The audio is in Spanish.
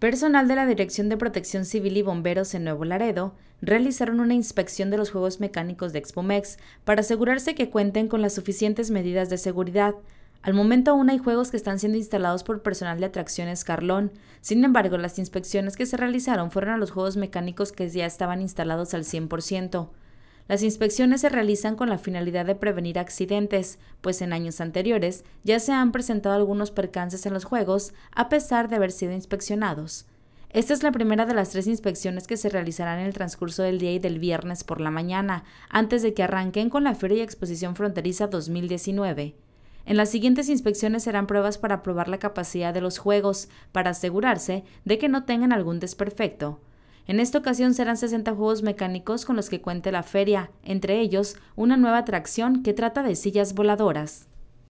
Personal de la Dirección de Protección Civil y Bomberos en Nuevo Laredo realizaron una inspección de los juegos mecánicos de Expomex para asegurarse que cuenten con las suficientes medidas de seguridad. Al momento aún hay juegos que están siendo instalados por personal de atracciones Carlón. Sin embargo, las inspecciones que se realizaron fueron a los juegos mecánicos que ya estaban instalados al 100%. Las inspecciones se realizan con la finalidad de prevenir accidentes, pues en años anteriores ya se han presentado algunos percances en los juegos, a pesar de haber sido inspeccionados. Esta es la primera de las tres inspecciones que se realizarán en el transcurso del día y del viernes por la mañana, antes de que arranquen con la Feria y Exposición Fronteriza 2019. En las siguientes inspecciones serán pruebas para probar la capacidad de los juegos, para asegurarse de que no tengan algún desperfecto. En esta ocasión serán 60 juegos mecánicos con los que cuente la feria, entre ellos una nueva atracción que trata de sillas voladoras.